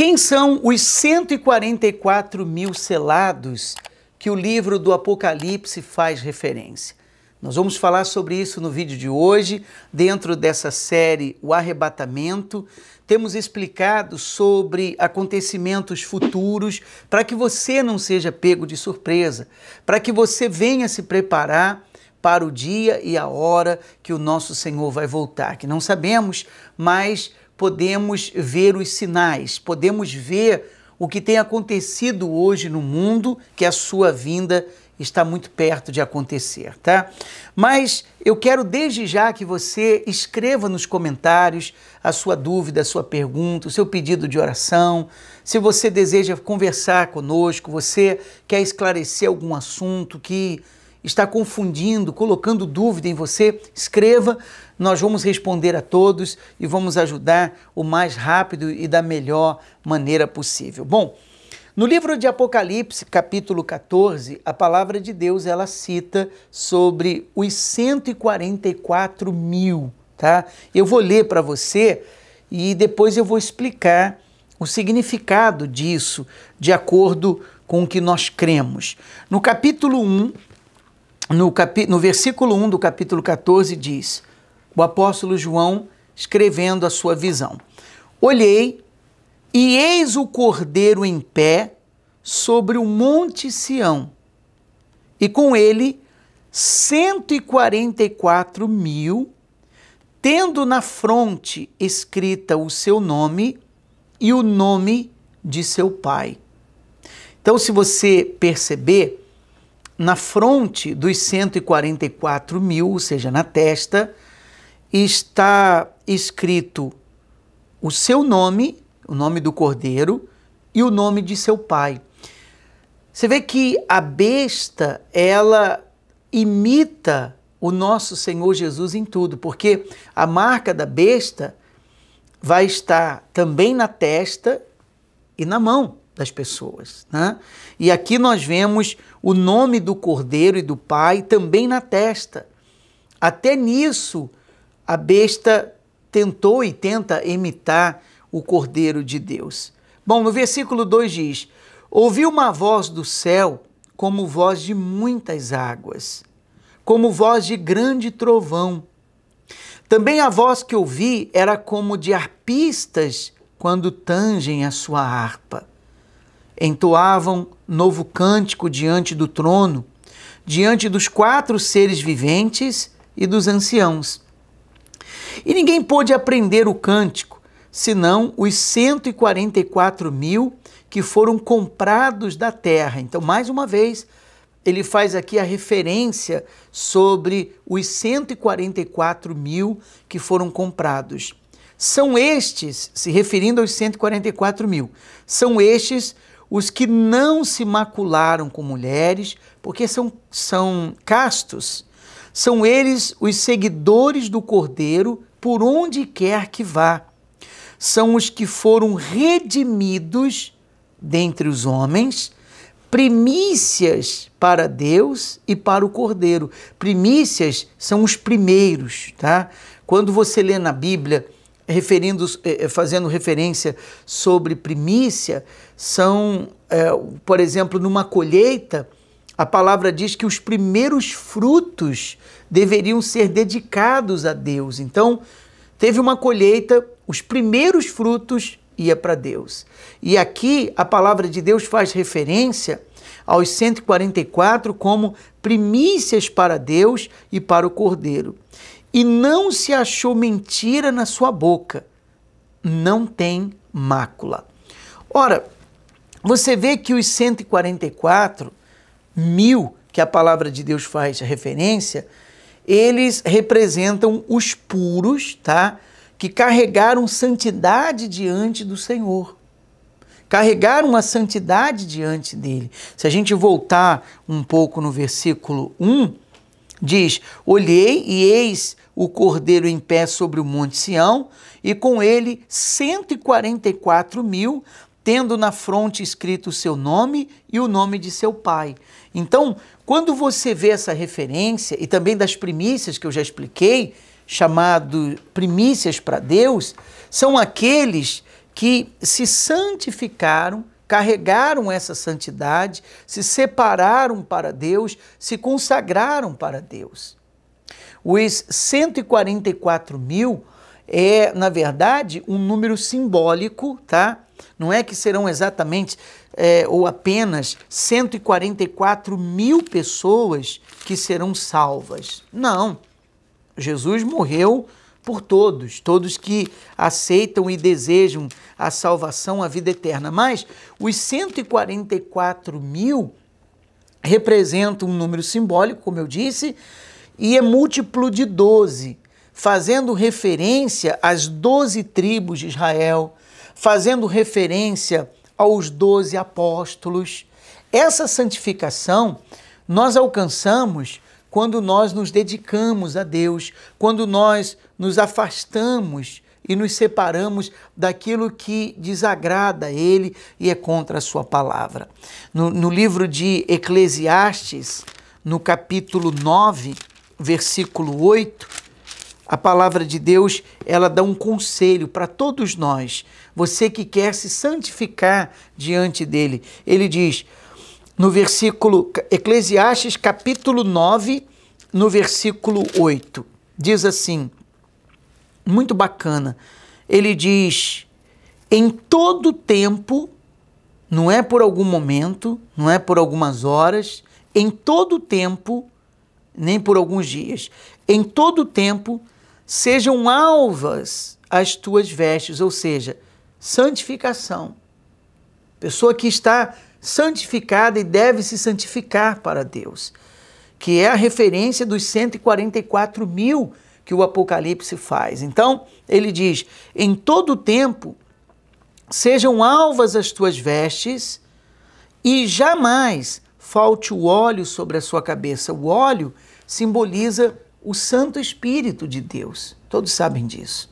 Quem são os 144 mil selados que o livro do Apocalipse faz referência? Nós vamos falar sobre isso no vídeo de hoje, dentro dessa série O Arrebatamento. Temos explicado sobre acontecimentos futuros para que você não seja pego de surpresa, para que você venha se preparar para o dia e a hora que o nosso Senhor vai voltar, que não sabemos, mas podemos ver os sinais, podemos ver o que tem acontecido hoje no mundo, que a sua vinda está muito perto de acontecer, tá? Mas eu quero desde já que você escreva nos comentários a sua dúvida, a sua pergunta, o seu pedido de oração. Se você deseja conversar conosco, você quer esclarecer algum assunto que está confundindo, colocando dúvida em você, escreva, nós vamos responder a todos e vamos ajudar o mais rápido e da melhor maneira possível. Bom, no livro de Apocalipse, capítulo 14, a palavra de Deus ela cita sobre os 144 mil, tá? Eu vou ler para você e depois eu vou explicar o significado disso de acordo com o que nós cremos. No capítulo 1, no, capi, no versículo 1 do capítulo 14 diz, o apóstolo João escrevendo a sua visão: Olhei e eis o cordeiro em pé sobre o monte Sião, e com ele 144 mil, tendo na fronte escrita o seu nome e o nome de seu pai. Então, se você perceber, na fronte dos 144 mil, ou seja, na testa, está escrito o seu nome, o nome do cordeiro e o nome de seu pai. Você vê que a besta, ela imita o nosso Senhor Jesus em tudo, porque a marca da besta vai estar também na testa e na mão das pessoas. Né? E aqui nós vemos o nome do Cordeiro e do Pai também na testa. Até nisso, a besta tentou e tenta imitar o Cordeiro de Deus. Bom, no versículo 2 diz: Ouvi uma voz do céu como voz de muitas águas, como voz de grande trovão. Também a voz que ouvi era como de arpistas quando tangem a sua harpa entoavam novo cântico diante do trono, diante dos quatro seres viventes e dos anciãos. E ninguém pôde aprender o cântico, senão os 144 mil que foram comprados da terra. Então, mais uma vez, ele faz aqui a referência sobre os 144 mil que foram comprados. São estes, se referindo aos 144 mil, são estes os que não se macularam com mulheres, porque são, são castos, são eles os seguidores do Cordeiro por onde quer que vá. São os que foram redimidos dentre os homens, primícias para Deus e para o Cordeiro. Primícias são os primeiros, tá? Quando você lê na Bíblia referindo, eh, eh, fazendo referência sobre primícia são, é, por exemplo, numa colheita, a palavra diz que os primeiros frutos deveriam ser dedicados a Deus. Então, teve uma colheita, os primeiros frutos ia para Deus. E aqui a palavra de Deus faz referência aos 144 como primícias para Deus e para o Cordeiro e não se achou mentira na sua boca, não tem mácula. Ora, você vê que os 144 mil que a palavra de Deus faz referência, eles representam os puros, tá? Que carregaram santidade diante do Senhor. Carregaram a santidade diante dele. Se a gente voltar um pouco no versículo 1, Diz: Olhei e eis o cordeiro em pé sobre o monte Sião, e com ele 144 mil, tendo na fronte escrito o seu nome e o nome de seu pai. Então, quando você vê essa referência e também das primícias que eu já expliquei, chamado primícias para Deus, são aqueles que se santificaram carregaram essa santidade, se separaram para Deus, se consagraram para Deus. Os 144 mil é, na verdade, um número simbólico, tá? Não é que serão exatamente é, ou apenas 144 mil pessoas que serão salvas. Não. Jesus morreu por todos, todos que aceitam e desejam a salvação, a vida eterna. Mas os 144 mil representam um número simbólico, como eu disse, e é múltiplo de 12, fazendo referência às 12 tribos de Israel, fazendo referência aos 12 apóstolos. Essa santificação nós alcançamos quando nós nos dedicamos a Deus, quando nós nos afastamos e nos separamos daquilo que desagrada a Ele e é contra a Sua palavra. No, no livro de Eclesiastes, no capítulo 9, versículo 8, a palavra de Deus, ela dá um conselho para todos nós. Você que quer se santificar diante dele, ele diz: no versículo Eclesiastes capítulo 9, no versículo 8. Diz assim: muito bacana. Ele diz: em todo tempo, não é por algum momento, não é por algumas horas, em todo tempo, nem por alguns dias, em todo tempo sejam alvas as tuas vestes, ou seja, santificação. Pessoa que está santificada e deve se santificar para Deus, que é a referência dos 144 mil que o Apocalipse faz. Então, ele diz: em todo tempo sejam alvas as tuas vestes e jamais falte o óleo sobre a sua cabeça. O óleo simboliza o Santo Espírito de Deus. Todos sabem disso.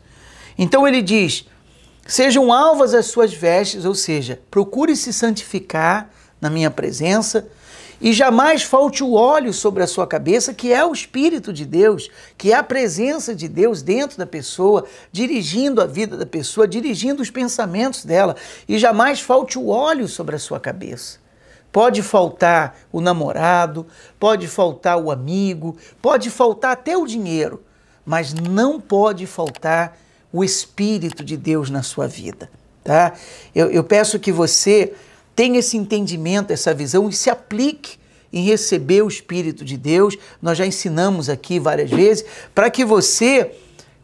Então ele diz: Sejam alvas as suas vestes, ou seja, procure se santificar na minha presença e jamais falte o óleo sobre a sua cabeça, que é o Espírito de Deus, que é a presença de Deus dentro da pessoa, dirigindo a vida da pessoa, dirigindo os pensamentos dela, e jamais falte o óleo sobre a sua cabeça. Pode faltar o namorado, pode faltar o amigo, pode faltar até o dinheiro, mas não pode faltar o Espírito de Deus na sua vida. Tá? Eu, eu peço que você tenha esse entendimento, essa visão e se aplique em receber o Espírito de Deus. Nós já ensinamos aqui várias vezes, para que você,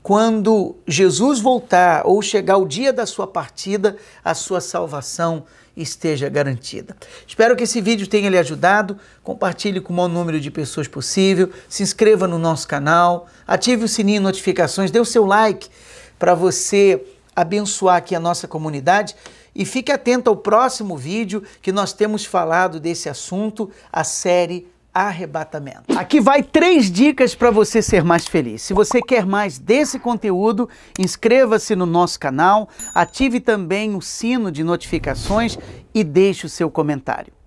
quando Jesus voltar ou chegar o dia da sua partida, a sua salvação esteja garantida. Espero que esse vídeo tenha lhe ajudado. Compartilhe com o maior número de pessoas possível. Se inscreva no nosso canal, ative o sininho de notificações, dê o seu like para você abençoar aqui a nossa comunidade. E fique atento ao próximo vídeo que nós temos falado desse assunto, a série Arrebatamento. Aqui vai três dicas para você ser mais feliz. Se você quer mais desse conteúdo, inscreva-se no nosso canal, ative também o sino de notificações e deixe o seu comentário.